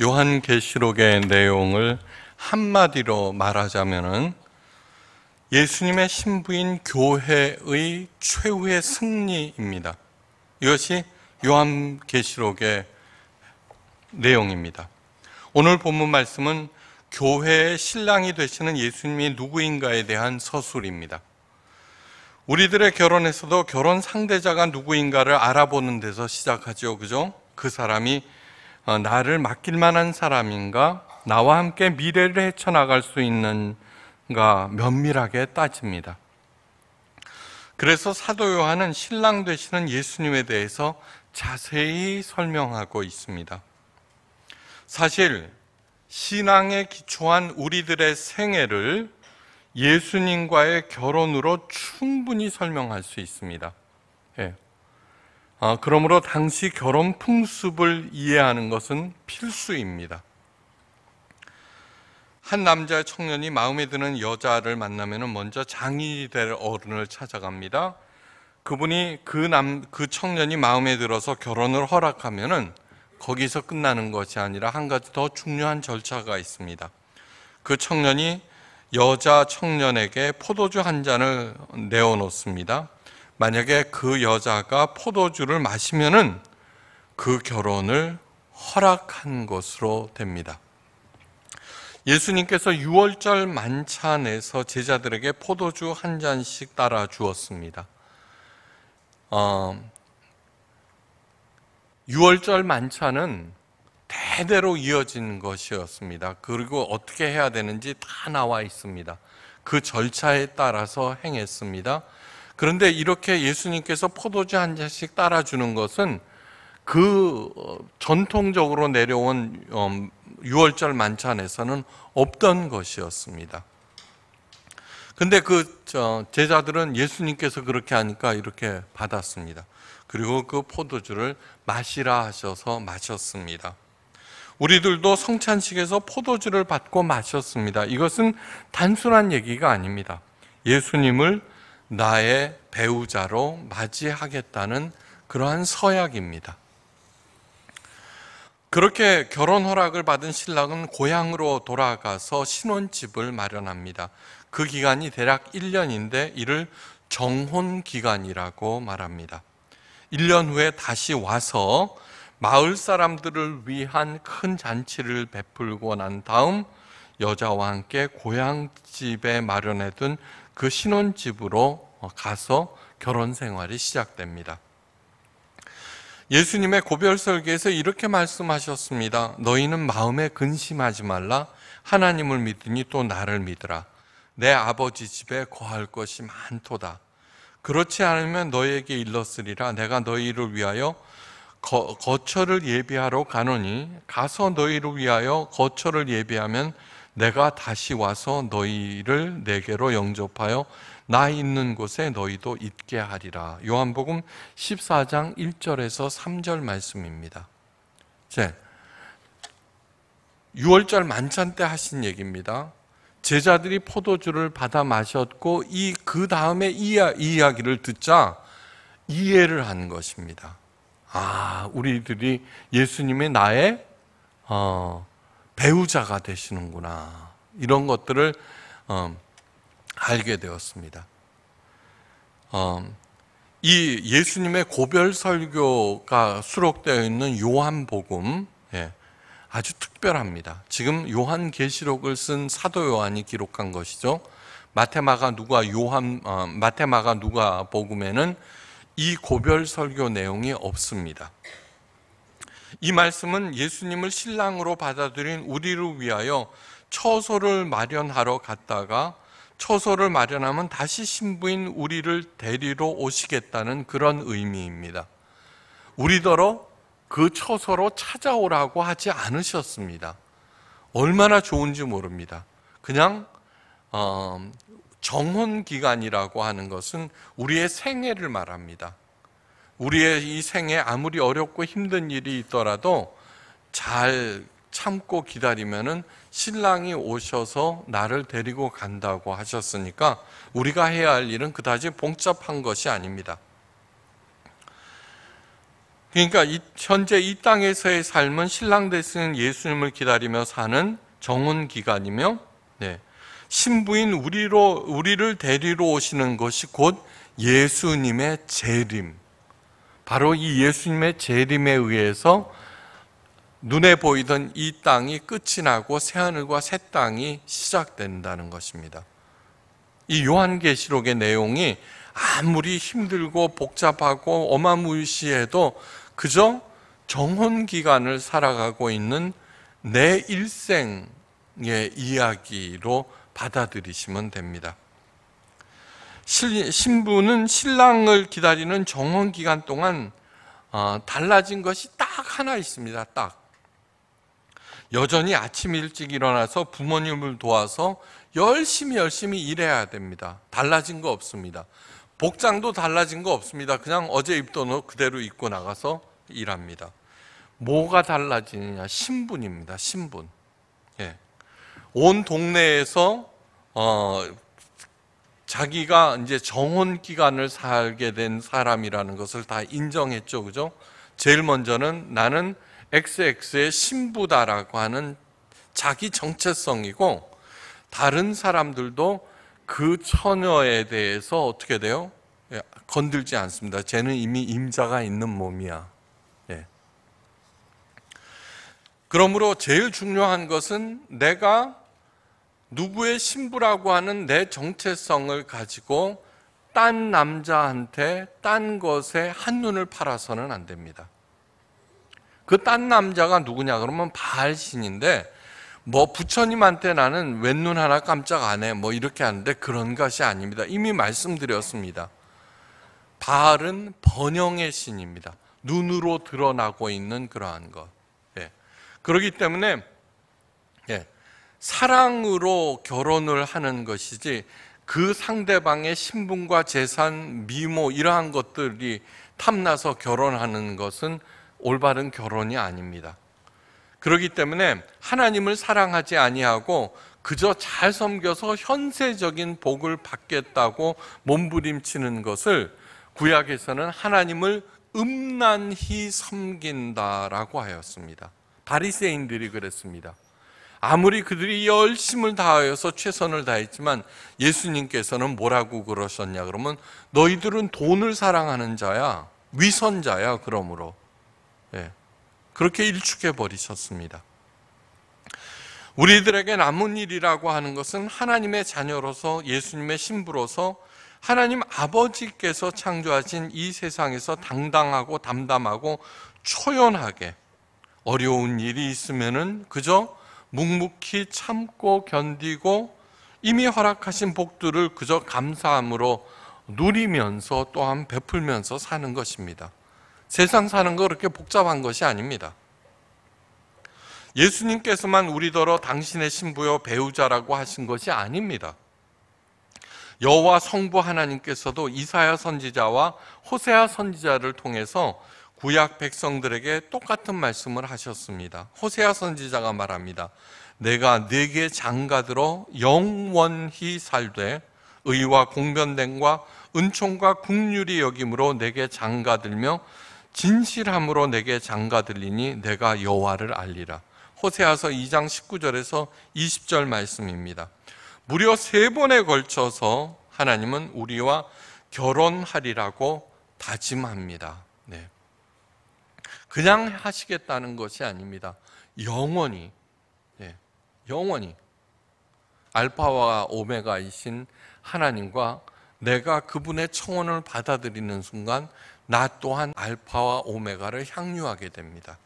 요한계시록의 내용을 한마디로 말하자면은 예수님의 신부인 교회의 최후의 승리입니다. 이것이 요한계시록의 내용입니다. 오늘 본문 말씀은 교회의 신랑이 되시는 예수님이 누구인가에 대한 서술입니다. 우리들의 결혼에서도 결혼 상대자가 누구인가를 알아보는 데서 시작하죠. 그죠? 그 사람이 어, 나를 맡길 만한 사람인가? 나와 함께 미래를 헤쳐나갈 수 있는가? 면밀하게 따집니다. 그래서 사도 요한은 신랑 되시는 예수님에 대해서 자세히 설명하고 있습니다. 사실 신앙에 기초한 우리들의 생애를 예수님과의 결혼으로 충분히 설명할 수 있습니다. 예. 아, 그러므로 당시 결혼 풍습을 이해하는 것은 필수입니다. 한 남자 청년이 마음에 드는 여자를 만나면 먼저 장인이 될 어른을 찾아갑니다. 그분이 그 남, 그 청년이 마음에 들어서 결혼을 허락하면 거기서 끝나는 것이 아니라 한 가지 더 중요한 절차가 있습니다. 그 청년이 여자 청년에게 포도주 한 잔을 내어놓습니다. 만약에 그 여자가 포도주를 마시면은 그 결혼을 허락한 것으로 됩니다. 예수님께서 6월절 만찬에서 제자들에게 포도주 한 잔씩 따라 주었습니다. 어, 6월절 만찬은 대대로 이어진 것이었습니다. 그리고 어떻게 해야 되는지 다 나와 있습니다. 그 절차에 따라서 행했습니다. 그런데 이렇게 예수님께서 포도주 한 잔씩 따라주는 것은 그 어, 전통적으로 내려온 어, 유월절 만찬에서는 없던 것이었습니다. 근데 그 제자들은 예수님께서 그렇게 하니까 이렇게 받았습니다. 그리고 그 포도주를 마시라 하셔서 마셨습니다. 우리들도 성찬식에서 포도주를 받고 마셨습니다. 이것은 단순한 얘기가 아닙니다. 예수님을 나의 배우자로 맞이하겠다는 그러한 서약입니다. 그렇게 결혼 허락을 받은 신랑은 고향으로 돌아가서 신혼집을 마련합니다. 그 기간이 대략 1년인데 이를 정혼 기간이라고 말합니다. 1년 후에 다시 와서 마을 사람들을 위한 큰 잔치를 베풀고 난 다음 여자와 함께 고향집에 마련해둔 그 신혼집으로 어, 가서 결혼 생활이 시작됩니다. 예수님의 고별설계에서 이렇게 말씀하셨습니다. 너희는 마음에 근심하지 말라. 하나님을 믿으니 또 나를 믿으라. 내 아버지 집에 거할 것이 많도다. 그렇지 않으면 너희에게 일렀으리라. 내가 너희를 위하여 거, 처를 예비하러 가노니 가서 너희를 위하여 거처를 예비하면 내가 다시 와서 너희를 내게로 영접하여 나 있는 곳에 너희도 있게 하리라. 요한복음 14장 1절에서 3절 말씀입니다. 제 6월절 만찬 때 하신 얘기입니다. 제자들이 포도주를 받아 마셨고 이 그 다음에 이, 이 이야기를 듣자 이해를 한 것입니다. 아, 우리들이 예수님의 나의 어, 배우자가 되시는구나. 이런 것들을 어, 알게 되었습니다. 어, 이 예수님의 고별 설교가 수록되어 있는 요한복음 예, 아주 특별합니다. 지금 요한계시록을 쓴 사도 요한이 기록한 것이죠. 마테마가 누가 요한 어, 마테마가 누가 복음에는 이 고별 설교 내용이 없습니다. 이 말씀은 예수님을 신랑으로 받아들인 우리를 위하여 처소를 마련하러 갔다가 처소를 마련하면 다시 신부인 우리를 데리러 오시겠다는 그런 의미입니다. 우리더러 그 처소로 찾아오라고 하지 않으셨습니다. 얼마나 좋은지 모릅니다. 그냥 어, 정혼 기간이라고 하는 것은 우리의 생애를 말합니다. 우리의 이 생에 아무리 어렵고 힘든 일이 있더라도 잘 참고 기다리면은 신랑이 오셔서 나를 데리고 간다고 하셨으니까 우리가 해야 할 일은 그다지 복잡한 것이 아닙니다. 그러니까 현재 이 땅에서의 삶은 신랑 대신 예수님을 기다리며 사는 정혼 기간이며 네, 신부인 우리로 우리를 데리러 오시는 것이 곧 예수님의 재림, 바로 이 예수님의 재림에 의해서 눈에 보이던 이 땅이 끝이 나고 새하늘과 새 땅이 시작된다는 것입니다. 이 요한계시록의 내용이 아무리 힘들고 복잡하고 어마무시해도 그저 정혼기간을 살아가고 있는 내 일생의 이야기로 받아들이시면 됩니다. 신부는 신랑을 기다리는 정원 기간 동안 어, 달라진 것이 딱 하나 있습니다. 딱. 여전히 아침 일찍 일어나서 부모님을 도와서 열심히 열심히 일해야 됩니다. 달라진 거 없습니다. 복장도 달라진 거 없습니다. 그냥 어제 입던 옷 그대로 입고 나가서 일합니다. 뭐가 달라지느냐? 신분입니다. 신분. 예. 온 동네에서 어, 자기가 이제 정혼 기간을 살게 된 사람이라는 것을 다 인정했죠. 그죠? 제일 먼저는 나는 XX의 신부다라고 하는 자기 정체성이고 다른 사람들도 그 처녀에 대해서 어떻게 돼요? 예, 건들지 않습니다. 쟤는 이미 임자가 있는 몸이야. 예. 그러므로 제일 중요한 것은 내가 누구의 신부라고 하는 내 정체성을 가지고 딴 남자한테 딴 것에 한눈을 팔아서는 안 됩니다. 그 딴 남자가 누구냐 그러면 바알신인데 뭐 부처님한테 나는 왼눈 하나 깜짝 안 해 뭐 이렇게 하는데 그런 것이 아닙니다. 이미 말씀드렸습니다. 바알은 번영의 신입니다. 눈으로 드러나고 있는 그러한 것. 예. 그렇기 때문에 예. 사랑으로 결혼을 하는 것이지 그 상대방의 신분과 재산, 미모 이러한 것들이 탐나서 결혼하는 것은 올바른 결혼이 아닙니다. 그렇기 때문에 하나님을 사랑하지 아니하고 그저 잘 섬겨서 현세적인 복을 받겠다고 몸부림치는 것을 구약에서는 하나님을 음란히 섬긴다라고 하였습니다. 바리새인들이 그랬습니다. 아무리 그들이 열심을 다하여서 최선을 다했지만 예수님께서는 뭐라고 그러셨냐 그러면 너희들은 돈을 사랑하는 자야 위선자야 그러므로 예. 그렇게 일축해 버리셨습니다. 우리들에게 남은 일이라고 하는 것은 하나님의 자녀로서 예수님의 신부로서 하나님 아버지께서 창조하신 이 세상에서 당당하고 담담하고 초연하게 어려운 일이 있으면 그저 묵묵히 참고 견디고 이미 허락하신 복들을 그저 감사함으로 누리면서 또한 베풀면서 사는 것입니다. 세상 사는 거 그렇게 복잡한 것이 아닙니다. 예수님께서만 우리더러 당신의 신부여 배우자라고 하신 것이 아닙니다. 여호와 성부 하나님께서도 이사야 선지자와 호세아 선지자를 통해서 구약 백성들에게 똑같은 말씀을 하셨습니다. 호세아 선지자가 말합니다. 내가 네게 장가들어 영원히 살되 의와 공변됨과 은총과 국률이 여김으로 내게 장가들며 진실함으로 내게 장가들리니 내가 여호와를 알리라. 호세아서 2장 19절에서 20절 말씀입니다. 무려 세 번에 걸쳐서 하나님은 우리와 결혼하리라고 다짐합니다. 그냥 하시겠다는 것이 아닙니다. 영원히, 예, 영원히 알파와 오메가이신 하나님과 내가 그분의 청원을 받아들이는 순간 나 또한 알파와 오메가를 향유하게 됩니다.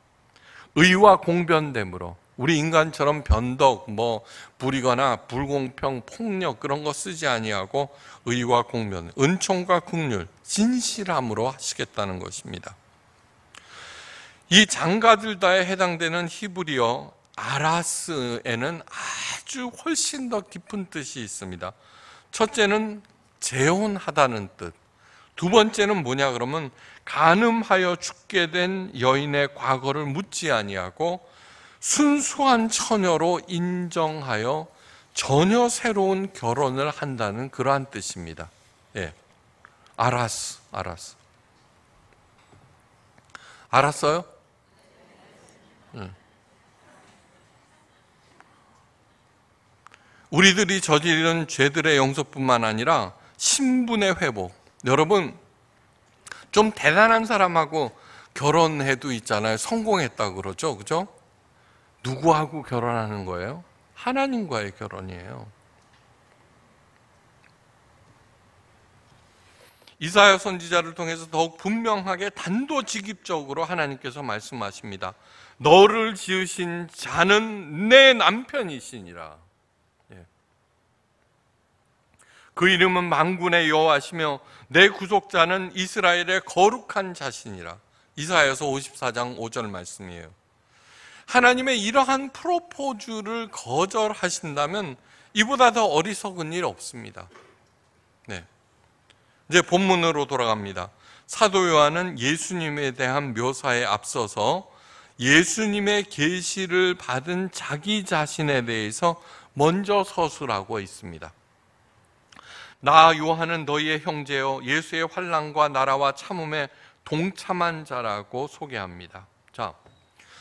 의와 공변됨으로 우리 인간처럼 변덕 뭐 부리거나 불공평 폭력 그런 거 쓰지 아니하고 의와 공변 은총과 국률 진실함으로 하시겠다는 것입니다. 이 장가들다에 해당되는 히브리어 아라스에는 아주 훨씬 더 깊은 뜻이 있습니다. 첫째는 재혼하다는 뜻. 두 번째는 뭐냐 그러면 간음하여 죽게 된 여인의 과거를 묻지 아니하고 순수한 처녀로 인정하여 전혀 새로운 결혼을 한다는 그러한 뜻입니다. 예. 알았어. 알았어. 알았어요? 우리들이 저지른 죄들의 용서뿐만 아니라 신분의 회복. 여러분, 좀 대단한 사람하고 결혼해도 있잖아요. 성공했다 그러죠. 그죠? 누구하고 결혼하는 거예요? 하나님과의 결혼이에요. 이사야 선지자를 통해서 더욱 분명하게 단도직입적으로 하나님께서 말씀하십니다. 너를 지으신 자는 내 남편이시니라. 그 이름은 망군의 여호와시며 내 구속자는 이스라엘의 거룩한 자신이라. 이사야서 54장 5절 말씀이에요. 하나님의 이러한 프로포즈를 거절하신다면 이보다 더 어리석은 일 없습니다. 네. 이제 본문으로 돌아갑니다. 사도 요한은 예수님에 대한 묘사에 앞서서 예수님의 계시를 받은 자기 자신에 대해서 먼저 서술하고 있습니다. 나 요한은 너희의 형제요 예수의 환란과 나라와 참음에 동참한 자라고 소개합니다. 자,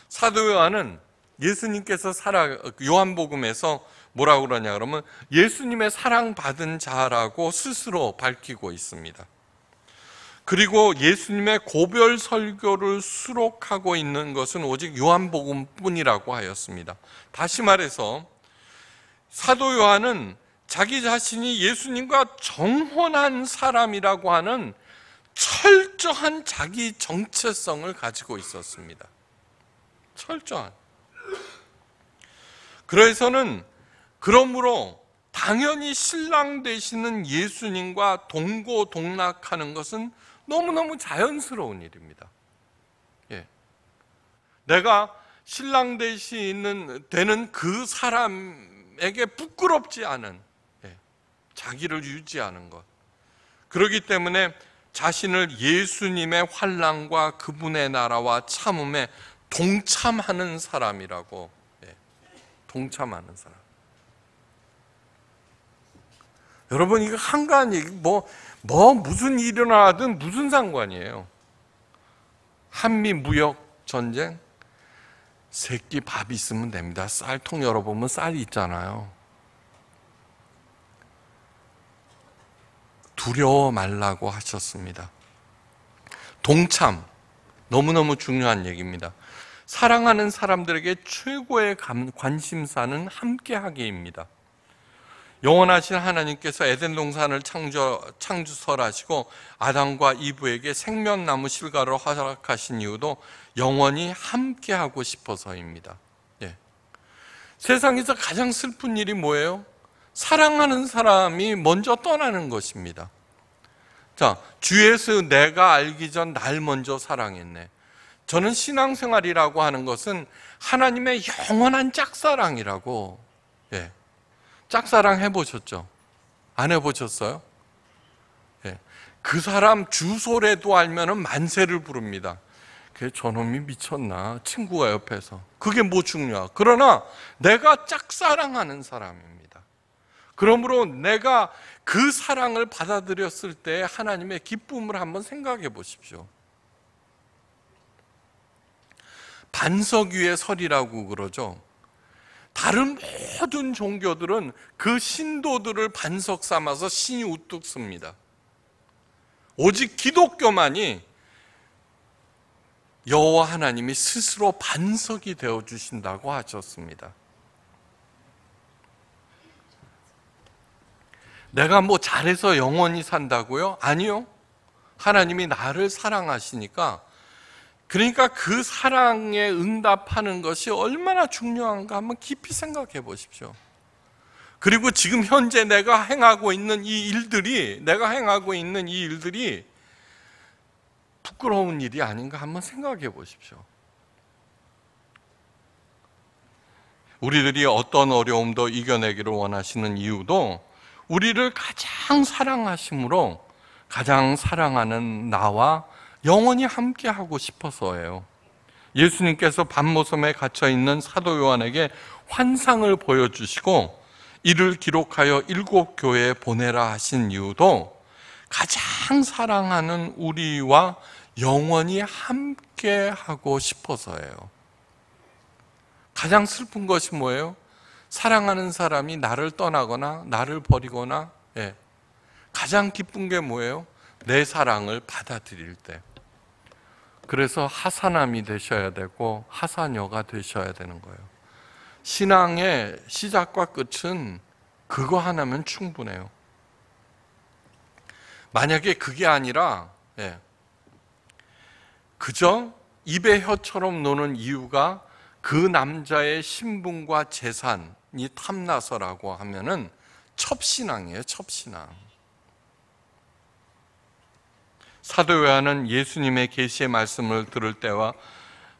사도 요한은 예수님께서 살아 요한복음에서 뭐라고 그러냐 그러면 예수님의 사랑받은 자라고 스스로 밝히고 있습니다. 그리고 예수님의 고별 설교를 수록하고 있는 것은 오직 요한복음뿐이라고 하였습니다. 다시 말해서 사도 요한은 자기 자신이 예수님과 정혼한 사람이라고 하는 철저한 자기 정체성을 가지고 있었습니다. 철저한. 그래서는 그러므로 당연히 신랑 되시는 예수님과 동고동락하는 것은 너무너무 자연스러운 일입니다. 예. 내가 신랑 되시는 되는 그 사람에게 부끄럽지 않은 자기를 유지하는 것. 그렇기 때문에 자신을 예수님의 환란과 그분의 나라와 참음에 동참하는 사람이라고 예. 동참하는 사람. 여러분 이거 한가한 얘기 뭐뭐 뭐, 무슨 일어나든 무슨 상관이에요. 한미 무역 전쟁 새끼 밥 있으면 됩니다. 쌀통 열어보면 쌀이 있잖아요. 두려워 말라고 하셨습니다. 동참, 너무너무 중요한 얘기입니다. 사랑하는 사람들에게 최고의 관심사는 함께하기입니다. 영원하신 하나님께서 에덴 동산을 창조, 창조설하시고 아담과 이브에게 생명나무 실과를 허락하신 이유도 영원히 함께하고 싶어서입니다. 예. 세상에서 가장 슬픈 일이 뭐예요? 사랑하는 사람이 먼저 떠나는 것입니다. 자, 주에서 내가 알기 전 날 먼저 사랑했네. 저는 신앙생활이라고 하는 것은 하나님의 영원한 짝사랑이라고, 예. 짝사랑 해보셨죠? 안 해보셨어요? 예. 그 사람 주소래도 알면 만세를 부릅니다. 그 저놈이 미쳤나? 친구가 옆에서. 그게 뭐 중요하. 그러나 내가 짝사랑하는 사람입니다. 그러므로 내가 그 사랑을 받아들였을 때 하나님의 기쁨을 한번 생각해 보십시오. 반석 위의 설이라고 그러죠. 다른 모든 종교들은 그 신도들을 반석 삼아서 신이 우뚝 씁니다. 오직 기독교만이 여호와 하나님이 스스로 반석이 되어 주신다고 하셨습니다. 내가 뭐 잘해서 영원히 산다고요? 아니요. 하나님이 나를 사랑하시니까 그러니까 그 사랑에 응답하는 것이 얼마나 중요한가 한번 깊이 생각해 보십시오. 그리고 지금 현재 내가 행하고 있는 이 일들이, 내가 행하고 있는 이 일들이 부끄러운 일이 아닌가 한번 생각해 보십시오. 우리들이 어떤 어려움도 이겨내기를 원하시는 이유도 우리를 가장 사랑하심으로 가장 사랑하는 나와 영원히 함께하고 싶어서예요. 예수님께서 밤모섬에 갇혀 있는 사도 요한에게 환상을 보여주시고 이를 기록하여 일곱 교회에 보내라 하신 이유도 가장 사랑하는 우리와 영원히 함께하고 싶어서예요. 가장 슬픈 것이 뭐예요? 사랑하는 사람이 나를 떠나거나 나를 버리거나 예. 가장 기쁜 게 뭐예요? 내 사랑을 받아들일 때. 그래서 하사남이 되셔야 되고 하사녀가 되셔야 되는 거예요. 신앙의 시작과 끝은 그거 하나면 충분해요. 만약에 그게 아니라 예. 그저 입의 혀처럼 노는 이유가 그 남자의 신분과 재산이 탐나서라고 하면은 첩신앙이에요, 첩신앙. 사도 요한은 예수님의 계시의 말씀을 들을 때와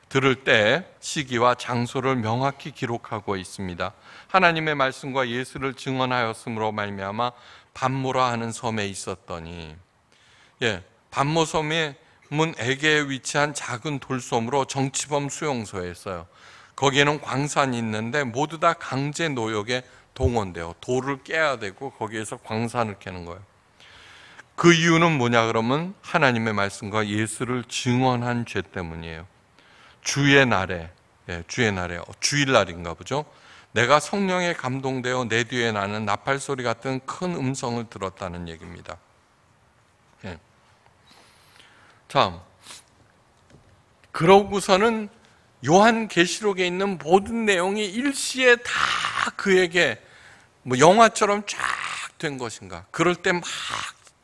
들을 때 시기와 장소를 명확히 기록하고 있습니다. 하나님의 말씀과 예수를 증언하였으므로 말미암아 반모라 하는 섬에 있었더니 예, 반모 섬에 문에게 위치한 작은 돌섬으로 정치범 수용소에 있어요. 거기에는 광산이 있는데 모두 다 강제 노역에 동원돼요. 돌을 깨야 되고 거기에서 광산을 캐는 거예요. 그 이유는 뭐냐 그러면 하나님의 말씀과 예수를 증언한 죄 때문이에요. 주의 날에 예, 주의 날에 어, 주일날인가 보죠. 내가 성령에 감동되어 내 뒤에 나는 나팔 소리 같은 큰 음성을 들었다는 얘기입니다. 참. 그러고서는 요한 계시록에 있는 모든 내용이 일시에 다 그에게 뭐 영화처럼 쫙 된 것인가? 그럴 때 막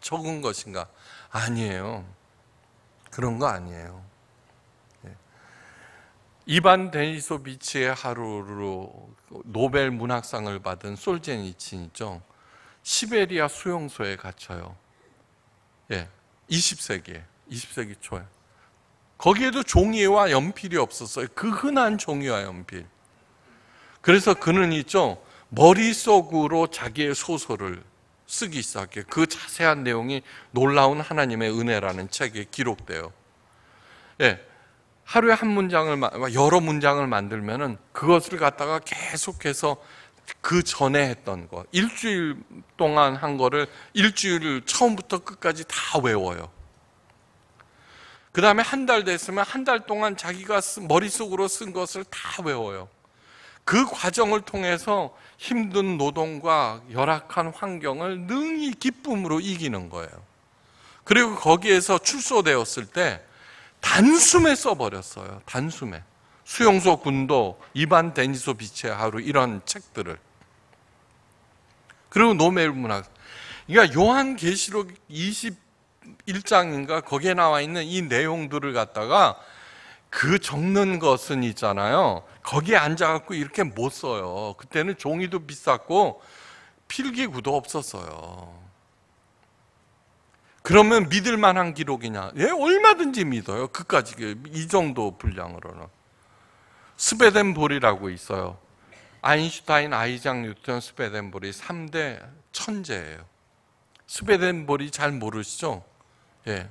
적은 것인가? 아니에요. 그런 거 아니에요. 예. 이반 데니소비치의 하루로 노벨 문학상을 받은 솔제니친 있죠. 시베리아 수용소에 갇혀요. 예, 20세기에. 20세기 초에. 거기에도 종이와 연필이 없었어요. 그 흔한 종이와 연필. 그래서 그는 있죠. 머릿속으로 자기의 소설을 쓰기 시작해그 자세한 내용이 놀라운 하나님의 은혜라는 책에 기록돼요. 예. 하루에 한 문장을, 여러 문장을 만들면은 그것을 갖다가 계속해서 그 전에 했던 거, 일주일 동안 한 거를 일주일을 처음부터 끝까지 다 외워요. 그 다음에 한 달 됐으면 한 달 동안 자기가 머릿속으로 쓴 것을 다 외워요. 그 과정을 통해서 힘든 노동과 열악한 환경을 능히 기쁨으로 이기는 거예요. 그리고 거기에서 출소되었을 때 단숨에 써버렸어요. 단숨에. 수용소 군도, 이반 데니소 비체 하루 이런 책들을. 그리고 노멜 문학. 그러니까 요한 계시록 20 1장인가 거기에 나와 있는 이 내용들을 갖다가 그 적는 것은 있잖아요. 거기에 앉아갖고 이렇게 못 써요. 그때는 종이도 비쌌고 필기구도 없었어요. 그러면 믿을 만한 기록이냐? 예, 얼마든지 믿어요. 그까지 그 이 정도 분량으로는 스베덴볼이라고 있어요. 아인슈타인, 아이작 뉴턴, 스베덴볼이 3대 천재예요. 스베덴볼이 잘 모르시죠? 예.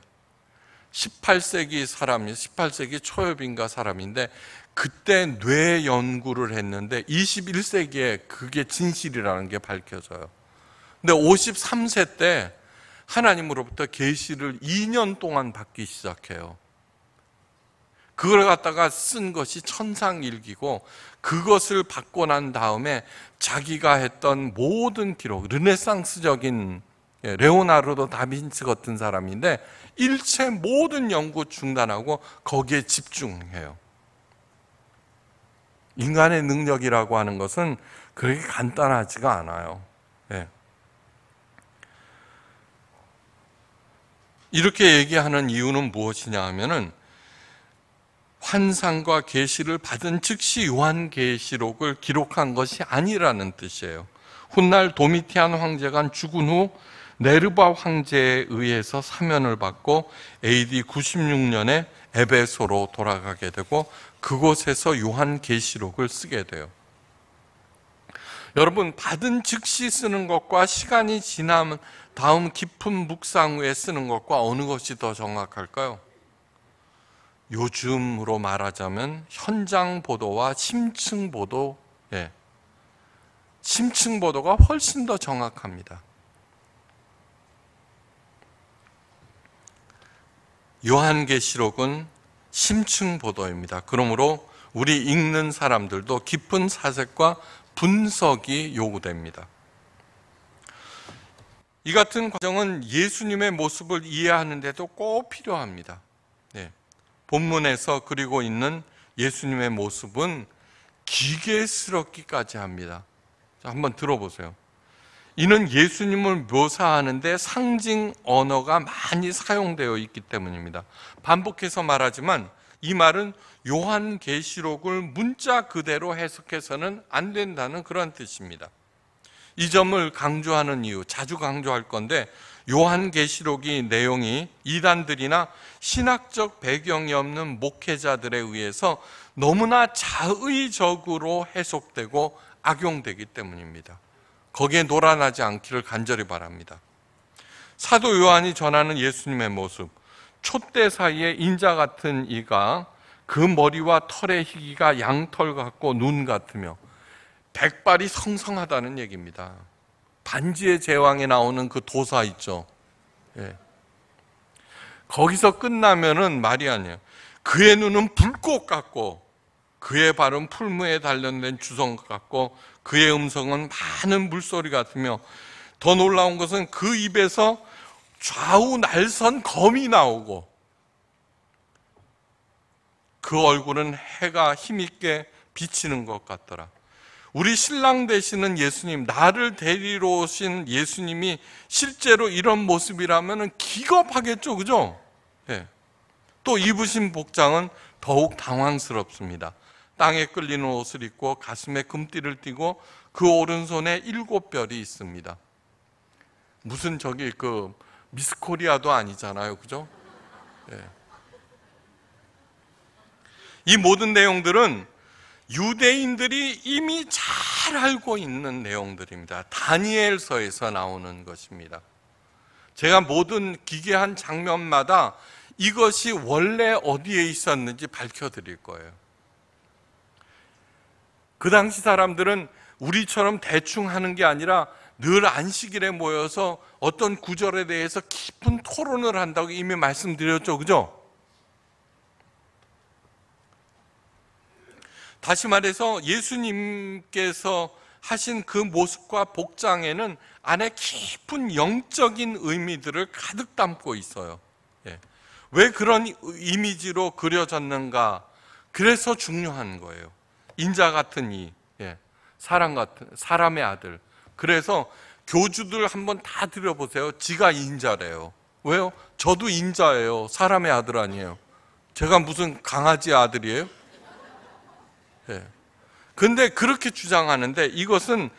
18세기 사람이 18세기 초엽인가 사람인데 그때 뇌 연구를 했는데 21세기에 그게 진실이라는 게 밝혀져요. 근데 53세 때 하나님으로부터 계시를 2년 동안 받기 시작해요. 그걸 갖다가 쓴 것이 천상일기고 그것을 받고 난 다음에 자기가 했던 모든 기록, 르네상스적인 예, 레오나르도 다빈치 같은 사람인데 일체 모든 연구 중단하고 거기에 집중해요. 인간의 능력이라고 하는 것은 그렇게 간단하지가 않아요. 예. 이렇게 얘기하는 이유는 무엇이냐 하면은 환상과 계시를 받은 즉시 요한 계시록을 기록한 것이 아니라는 뜻이에요. 훗날 도미티안 황제가 죽은 후 네르바 황제에 의해서 사면을 받고 AD 96년에 에베소로 돌아가게 되고 그곳에서 요한 계시록을 쓰게 돼요. 여러분 받은 즉시 쓰는 것과 시간이 지난 다음 깊은 묵상 후에 쓰는 것과 어느 것이 더 정확할까요? 요즘으로 말하자면 현장 보도와 심층 보도, 예. 심층 보도가 훨씬 더 정확합니다. 요한계시록은 심층 보도입니다. 그러므로 우리 읽는 사람들도 깊은 사색과 분석이 요구됩니다. 이 같은 과정은 예수님의 모습을 이해하는데도 꼭 필요합니다. 네. 본문에서 그리고 있는 예수님의 모습은 기계스럽기까지 합니다. 한번 들어보세요. 이는 예수님을 묘사하는데 상징 언어가 많이 사용되어 있기 때문입니다. 반복해서 말하지만 이 말은 요한계시록을 문자 그대로 해석해서는 안 된다는 그런 뜻입니다. 이 점을 강조하는 이유, 자주 강조할 건데 요한계시록이 내용이 이단들이나 신학적 배경이 없는 목회자들에 의해서 너무나 자의적으로 해석되고 악용되기 때문입니다. 거기에 노란하지 않기를 간절히 바랍니다. 사도 요한이 전하는 예수님의 모습, 촛대 사이에 인자 같은 이가 그 머리와 털의 희귀가 양털 같고 눈 같으며 백발이 성성하다는 얘기입니다. 반지의 제왕에 나오는 그 도사 있죠. 예. 거기서 끝나면은 말이 아니에요. 그의 눈은 불꽃 같고 그의 발은 풀무에 단련된 주성 같고 그의 음성은 많은 물소리 같으며 더 놀라운 것은 그 입에서 좌우 날선 검이 나오고 그 얼굴은 해가 힘있게 비치는 것 같더라. 우리 신랑 되시는 예수님, 나를 데리러 오신 예수님이 실제로 이런 모습이라면 기겁하겠죠, 그죠? 네. 또 입으신 복장은 더욱 당황스럽습니다. 땅에 끌리는 옷을 입고 가슴에 금띠를 띠고 그 오른손에 일곱 별이 있습니다. 무슨 저기 그 미스코리아도 아니잖아요, 그죠? 예. 이 모든 내용들은 유대인들이 이미 잘 알고 있는 내용들입니다. 다니엘서에서 나오는 것입니다. 제가 모든 기괴한 장면마다 이것이 원래 어디에 있었는지 밝혀드릴 거예요. 그 당시 사람들은 우리처럼 대충 하는 게 아니라 늘 안식일에 모여서 어떤 구절에 대해서 깊은 토론을 한다고 이미 말씀드렸죠. 그죠? 다시 말해서 예수님께서 하신 그 모습과 복장에는 안에 깊은 영적인 의미들을 가득 담고 있어요. 예. 왜 그런 이미지로 그려졌는가? 그래서 중요한 거예요. 인자 같은 이, 예, 사람 같은 사람의 아들. 그래서 교주들 한번 다들어보세요 지가 인자래요. 왜요? 저도 인자예요. 사람의 아들 아니에요. 제가 무슨 강아지 아들이에요? 예. 근데 그렇게 주장하는데 이것은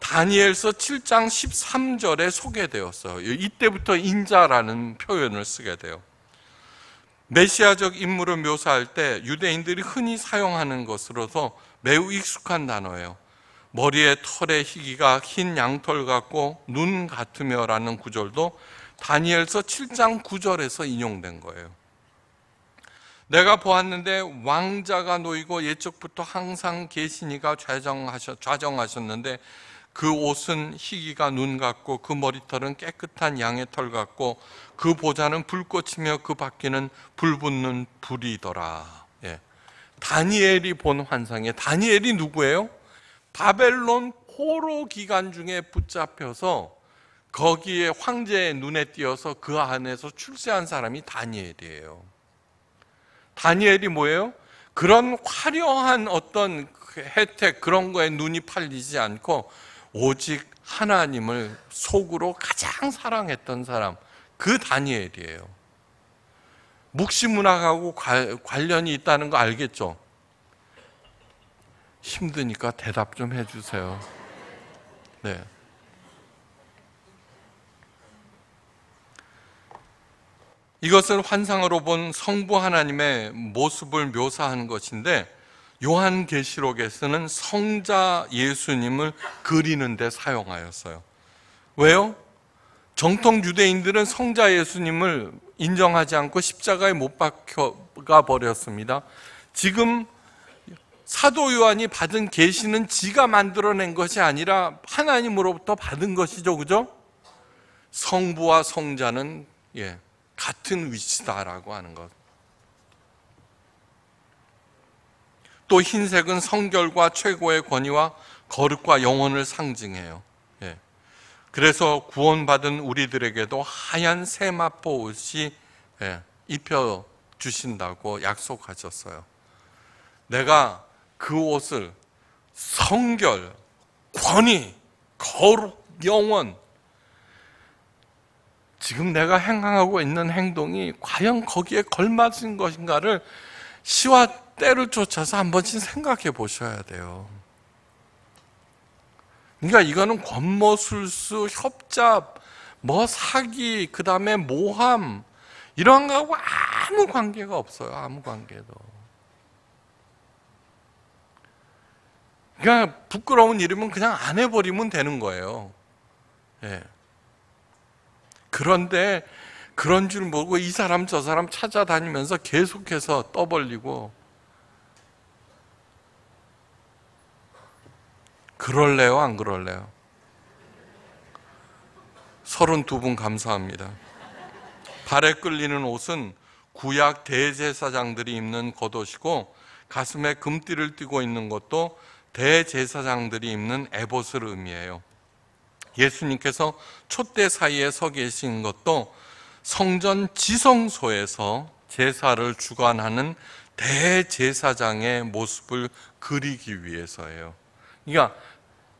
다니엘서 7장 13절에 소개되었어요. 이때부터 인자라는 표현을 쓰게 돼요. 메시아적 인물을 묘사할 때 유대인들이 흔히 사용하는 것으로서 매우 익숙한 단어예요. 머리에 털의 희귀가 흰 양털 같고 눈 같으며라는 구절도 다니엘서 7장 9절에서 인용된 거예요. 내가 보았는데 왕자가 놓이고 예측부터 항상 계시니가 좌정하셨, 는데 그 옷은 희귀가 눈 같고 그 머리털은 깨끗한 양의 털 같고 그 보좌는 불꽃이며 그 바퀴는 불붙는 불이더라. 예. 다니엘이 본 환상에 다니엘이 누구예요? 바벨론 포로 기간 중에 붙잡혀서 거기에 황제의 눈에 띄어서 그 안에서 출세한 사람이 다니엘이에요. 다니엘이 뭐예요? 그런 화려한 어떤 그 혜택 그런 거에 눈이 팔리지 않고 오직 하나님을 속으로 가장 사랑했던 사람, 그 다니엘이에요. 묵시문학하고 관련이 있다는 거 알겠죠? 힘드니까 대답 좀 해주세요. 네. 이것은 환상으로 본 성부 하나님의 모습을 묘사하는 것인데, 요한계시록에서는 성자 예수님을 그리는 데 사용하였어요. 왜요? 정통 유대인들은 성자 예수님을 인정하지 않고 십자가에 못 박혀가 버렸습니다. 지금 사도 요한이 받은 계시는 지가 만들어낸 것이 아니라 하나님으로부터 받은 것이죠. 그죠? 성부와 성자는 예, 같은 위치다라고 하는 것. 또 흰색은 성결과 최고의 권위와 거룩과 영혼을 상징해요. 예. 그래서 구원받은 우리들에게도 하얀 세마포 옷이 예, 입혀 주신다고 약속하셨어요. 내가 그 옷을 성결, 권위, 거룩, 영원. 지금 내가 행하고 있는 행동이 과연 거기에 걸맞은 것인가를 시와 때를 쫓아서 한 번씩 생각해 보셔야 돼요. 그러니까 이거는 권모술수, 협잡, 뭐 사기, 그 다음에 모함 이런 거하고 아무 관계가 없어요. 아무 관계도. 그러 그러니까 부끄러운 이름 그냥 안 해버리면 되는 거예요. 예. 그런데 그런 줄 모르고 이 사람 저 사람 찾아다니면서 계속해서 떠벌리고 그럴래요? 안 그럴래요? 32분 감사합니다. 발에 끌리는 옷은 구약 대제사장들이 입는 겉옷이고 가슴에 금띠를 띠고 있는 것도 대제사장들이 입는 에봇을 의미해요. 예수님께서 촛대 사이에 서 계신 것도 성전 지성소에서 제사를 주관하는 대제사장의 모습을 그리기 위해서예요. 그러니까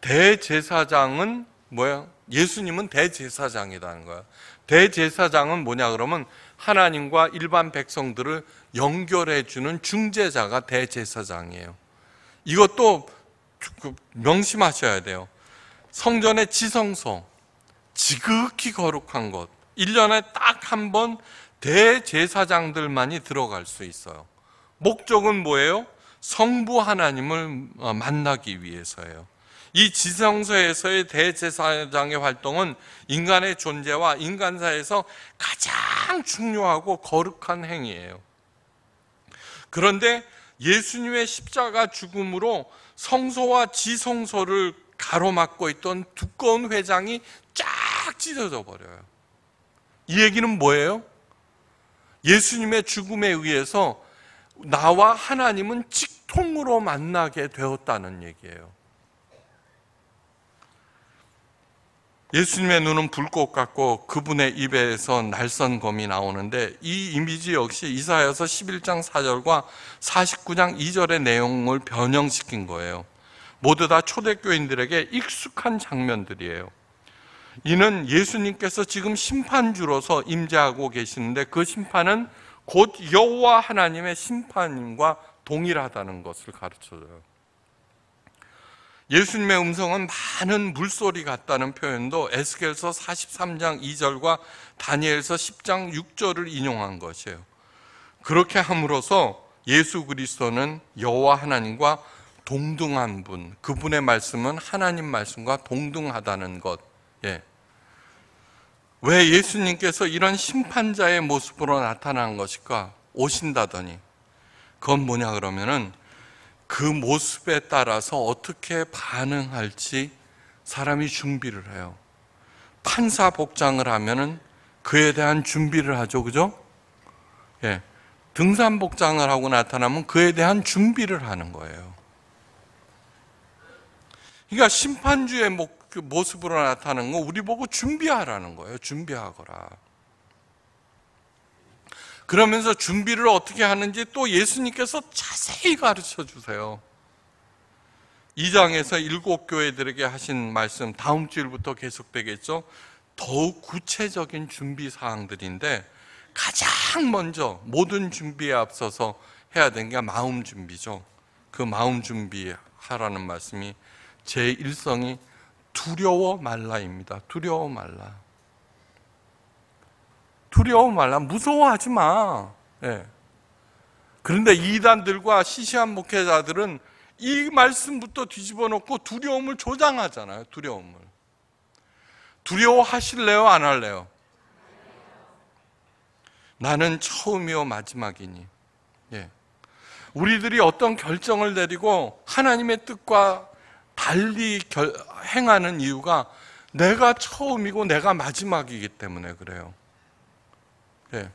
대제사장은 뭐야? 예수님은 대제사장이라는 거야. 대제사장은 뭐냐 그러면 하나님과 일반 백성들을 연결해 주는 중재자가 대제사장이에요. 이것도 그 명심하셔야 돼요. 성전의 지성소, 지극히 거룩한 것. 1년에 딱 한 번 대제사장들만이 들어갈 수 있어요. 목적은 뭐예요? 성부 하나님을 어, 만나기 위해서예요. 이 지성소에서의 대제사장의 활동은 인간의 존재와 인간사에서 가장 중요하고 거룩한 행위예요. 그런데 예수님의 십자가 죽음으로 성소와 지성소를 가로막고 있던 두꺼운 회장이 쫙 찢어져 버려요. 이 얘기는 뭐예요? 예수님의 죽음에 의해서 나와 하나님은 직통으로 만나게 되었다는 얘기예요. 예수님의 눈은 불꽃 같고 그분의 입에서 날선 검이 나오는데 이 이미지 역시 이사야서 11장 4절과 49장 2절의 내용을 변형시킨 거예요. 모두 다 초대교인들에게 익숙한 장면들이에요. 이는 예수님께서 지금 심판주로서 임재하고 계시는데 그 심판은 곧 여호와 하나님의 심판과 동일하다는 것을 가르쳐줘요. 예수님의 음성은 많은 물소리 같다는 표현도 에스겔서 43장 2절과 다니엘서 10장 6절을 인용한 것이에요. 그렇게 함으로써 예수 그리스도는 여호와 하나님과 동등한 분, 그분의 말씀은 하나님 말씀과 동등하다는 것. 예. 왜 예수님께서 이런 심판자의 모습으로 나타난 것일까? 오신다더니 그건 뭐냐 그러면은 그 모습에 따라서 어떻게 반응할지 사람이 준비를 해요. 판사 복장을 하면은 그에 대한 준비를 하죠. 그죠? 예. 등산 복장을 하고 나타나면 그에 대한 준비를 하는 거예요. 그러니까 심판주의 그 모습으로 나타나는 건 우리 보고 준비하라는 거예요. 준비하거라. 그러면서 준비를 어떻게 하는지 또 예수님께서 자세히 가르쳐 주세요. 2장에서 일곱 교회들에게 하신 말씀 다음 주일부터 계속되겠죠. 더욱 구체적인 준비 사항들인데 가장 먼저 모든 준비에 앞서서 해야 되는 게 마음 준비죠. 그 마음 준비하라는 말씀이 제 일성이 두려워 말라입니다. 두려워 말라. 두려워 말라. 무서워하지 마. 예. 그런데 이단들과 시시한 목회자들은 이 말씀부터 뒤집어 놓고 두려움을 조장하잖아요. 두려움을. 두려워 하실래요? 안 할래요? 나는 처음이요 마지막이니. 예. 우리들이 어떤 결정을 내리고 하나님의 뜻과 달리 결, 행하는 이유가 내가 처음이고 내가 마지막이기 때문에 그래요. 예.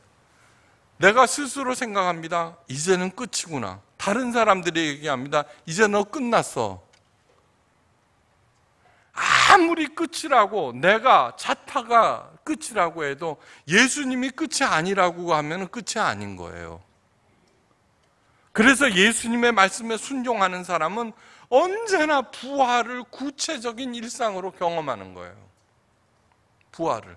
내가 스스로 생각합니다. 이제는 끝이구나. 다른 사람들이 얘기합니다. 이제 너 끝났어. 아무리 끝이라고 내가 자타가 끝이라고 해도 예수님이 끝이 아니라고 하면 끝이 아닌 거예요. 그래서 예수님의 말씀에 순종하는 사람은 언제나 부활을 구체적인 일상으로 경험하는 거예요. 부활을.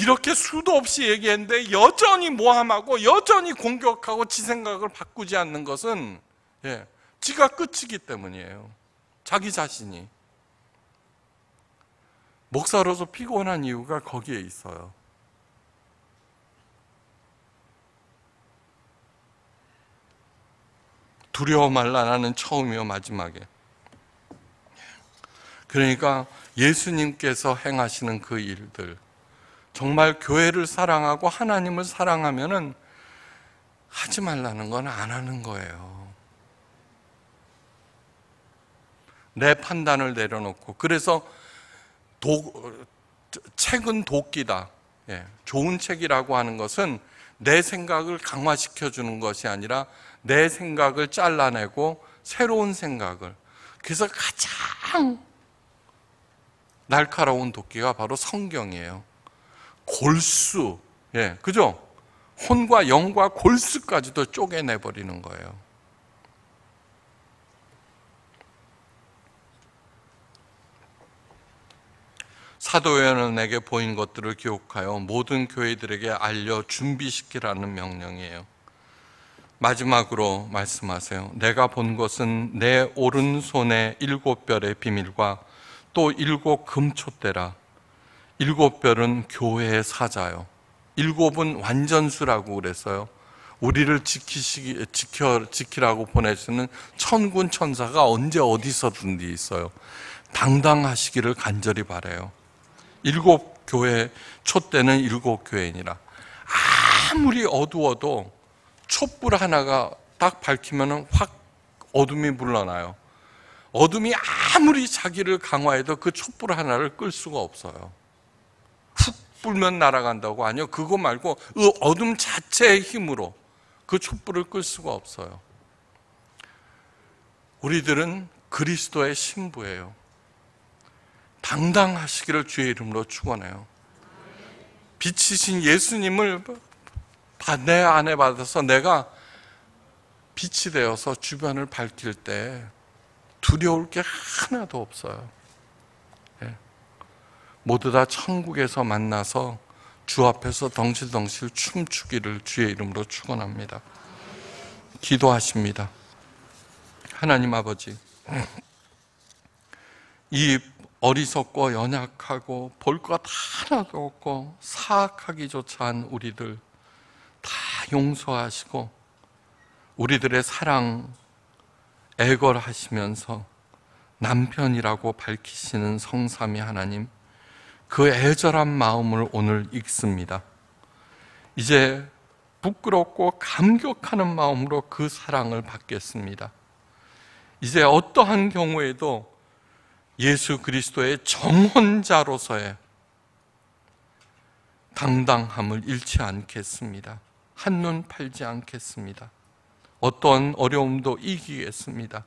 이렇게 수도 없이 얘기했는데 여전히 모함하고 여전히 공격하고 지 생각을 바꾸지 않는 것은 예, 지가 끝이기 때문이에요. 자기 자신이. 목사로서 피곤한 이유가 거기에 있어요. 두려워 말라 나는 처음이요 마지막에. 그러니까 예수님께서 행하시는 그 일들 정말 교회를 사랑하고 하나님을 사랑하면은 하지 말라는 건 안 하는 거예요. 내 판단을 내려놓고 그래서 독, 책은 도끼다. 예, 좋은 책이라고 하는 것은 내 생각을 강화시켜 주는 것이 아니라 내 생각을 잘라내고 새로운 생각을 그래서 가장 날카로운 도끼가 바로 성경이에요. 골수, 예, 그죠? 혼과 영과 골수까지도 쪼개내버리는 거예요. 사도회연내게 보인 것들을 기억하여 모든 교회들에게 알려 준비시키라는 명령이에요. 마지막으로 말씀하세요. 내가 본 것은 내 오른손의 일곱 별의 비밀과 또 일곱 금초대라. 일곱 별은 교회의 사자요. 일곱은 완전수라고 그랬어요. 우리를 지키시기, 지켜, 지키라고 보내시는 천군 천사가 언제 어디서든지 있어요. 당당하시기를 간절히 바래요. 일곱 교회, 촛대는 일곱 교회니라. 아무리 어두워도 촛불 하나가 딱 밝히면 확 어둠이 물러나요. 어둠이 아무리 자기를 강화해도 그 촛불 하나를 끌 수가 없어요. 뿔면 날아간다고 아니요. 그거 말고 그 어둠 자체의 힘으로 그 촛불을 끌 수가 없어요. 우리들은 그리스도의 신부예요. 당당하시기를 주의 이름으로 축원해요. 빛이신 예수님을 내 안에 받아서 내가 빛이 되어서 주변을 밝힐 때 두려울 게 하나도 없어요. 모두 다 천국에서 만나서 주 앞에서 덩실덩실 춤추기를 주의 이름으로 축원합니다. 기도하십니다. 하나님 아버지, 이 어리석고 연약하고 볼 것 하나도 없고 사악하기조차 한 우리들 다 용서하시고 우리들의 사랑 애걸하시면서 남편이라고 밝히시는 성삼위 하나님 그 애절한 마음을 오늘 읽습니다. 이제 부끄럽고 감격하는 마음으로 그 사랑을 받겠습니다. 이제 어떠한 경우에도 예수 그리스도의 정혼자로서의 당당함을 잃지 않겠습니다. 한눈 팔지 않겠습니다. 어떤 어려움도 이기겠습니다.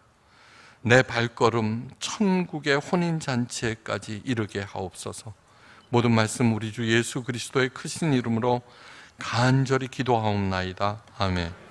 내 발걸음 천국의 혼인잔치에까지 이르게 하옵소서. 모든 말씀 우리 주 예수 그리스도의 크신 이름으로 간절히 기도하옵나이다. 아멘.